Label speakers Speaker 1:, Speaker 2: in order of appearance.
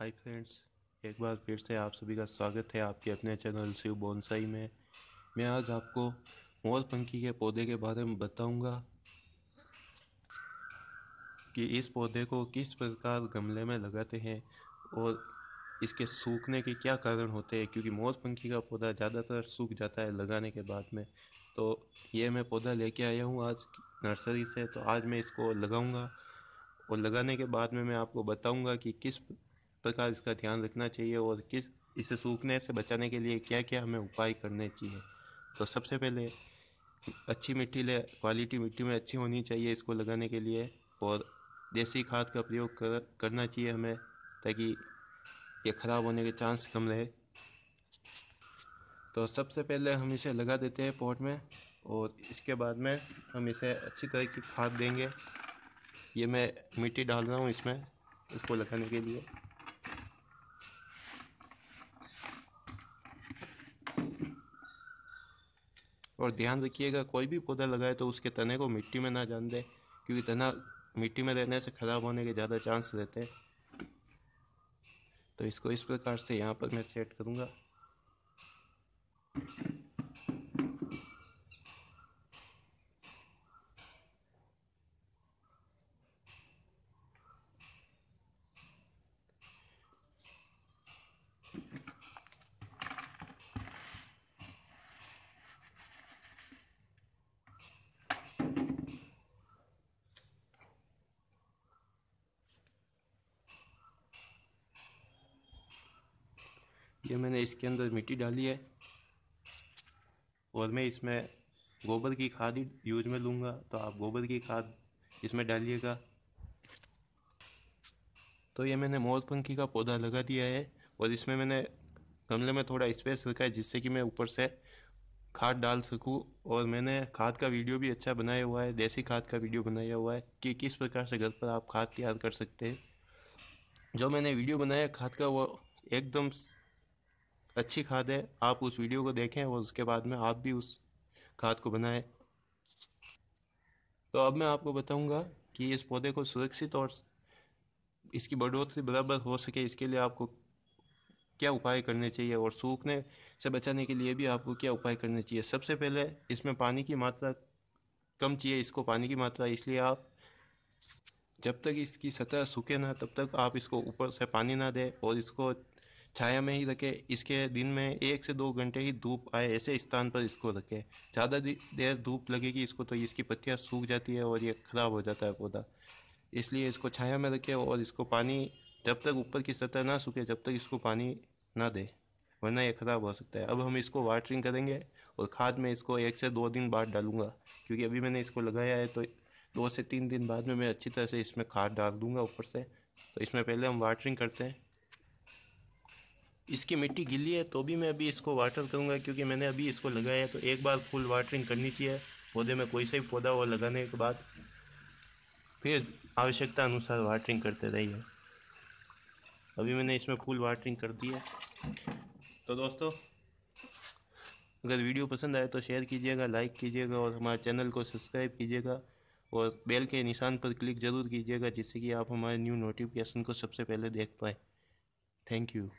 Speaker 1: hi friends एक बार फिर से आप सभी का स्वागत है आपके अपने चैनल शिव बोनसाई में मैं आज आपको मोर पंखी के पौधे के बारे में बताऊंगा कि इस पौधे को किस प्रकार गमले में लगाते हैं और इसके सूखने के क्या कारण होते हैं क्योंकि मोर पंखी का पौधा ज़्यादातर सूख जाता है लगाने के बाद में तो ये मैं पौधा लेके आया हूँ आज नर्सरी से तो आज मैं इसको लगाऊंगा और लगाने के बाद में मैं आपको बताऊंगा कि किस प्रकार इसका ध्यान रखना चाहिए और किस इसे सूखने से बचाने के लिए क्या क्या हमें उपाय करने चाहिए तो सबसे पहले अच्छी मिट्टी ले क्वालिटी मिट्टी में अच्छी होनी चाहिए इसको लगाने के लिए और देसी खाद का प्रयोग कर करना चाहिए हमें ताकि ये ख़राब होने के चांस कम रहे तो सबसे पहले हम इसे लगा देते हैं पॉट में और इसके बाद में हम इसे अच्छी तरह की खाद देंगे ये मैं मिट्टी डाल रहा हूँ इसमें इसको लगाने के लिए और ध्यान रखिएगा कोई भी पौधा लगाए तो उसके तने को मिट्टी में ना जान दें क्योंकि तना मिट्टी में रहने से ख़राब होने के ज़्यादा चांस रहते हैं तो इसको इस प्रकार से यहाँ पर मैं सेट करूँगा ये मैंने इसके अंदर मिट्टी डाली है और मैं इसमें गोबर की खाद ही यूज में लूँगा तो आप गोबर की खाद इसमें डालिएगा तो ये मैंने मोर पंखी का पौधा लगा दिया है और इसमें मैंने गमले में थोड़ा स्पेस रखा है जिससे कि मैं ऊपर से खाद डाल सकूँ और मैंने खाद का वीडियो भी अच्छा बनाया हुआ है देसी खाद का वीडियो बनाया हुआ है कि किस प्रकार से घर पर आप खाद तैयार कर सकते हैं जो मैंने वीडियो बनाया खाद का वो एकदम अच्छी खाद है आप उस वीडियो को देखें और उसके बाद में आप भी उस खाद को बनाएं तो अब मैं आपको बताऊंगा कि इस पौधे को सुरक्षित और इसकी बढ़ोतरी बराबर हो सके इसके लिए आपको क्या उपाय करने चाहिए और सूखने से बचाने के लिए भी आपको क्या उपाय करने चाहिए सबसे पहले इसमें पानी की मात्रा कम चाहिए इसको पानी की मात्रा इसलिए आप जब तक इसकी सतह सूखे ना तब तक आप इसको ऊपर से पानी ना दें और इसको छाया में ही रखे इसके दिन में एक से दो घंटे ही धूप आए ऐसे स्थान पर इसको रखें ज़्यादा देर धूप लगेगी इसको तो इसकी पत्तियाँ सूख जाती है और ये ख़राब हो जाता है पौधा इसलिए इसको छाया में रखें और इसको पानी जब तक ऊपर की सतह ना सूखे जब तक इसको पानी ना दे वरना ये ख़राब हो सकता है अब हम इसको वाटरिंग करेंगे और खाद में इसको एक से दो दिन बाद डालूंगा क्योंकि अभी मैंने इसको लगाया है तो दो से तीन दिन बाद में मैं अच्छी तरह से इसमें खाद डाल दूंगा ऊपर से तो इसमें पहले हम वाटरिंग करते हैं इसकी मिट्टी गिली है तो भी मैं अभी इसको वाटर करूँगा क्योंकि मैंने अभी इसको लगाया है तो एक बार फुल वाटरिंग करनी चाहिए पौधे में कोई सा भी पौधा हो लगाने के बाद फिर आवश्यकता अनुसार वाटरिंग करते रहिए अभी मैंने इसमें फुल वाटरिंग कर दी है तो दोस्तों अगर वीडियो पसंद आए तो शेयर कीजिएगा लाइक कीजिएगा और हमारे चैनल को सब्सक्राइब कीजिएगा और बेल के निशान पर क्लिक ज़रूर कीजिएगा जिससे कि आप हमारे न्यू नोटिफिकेशन को सबसे पहले देख पाए थैंक यू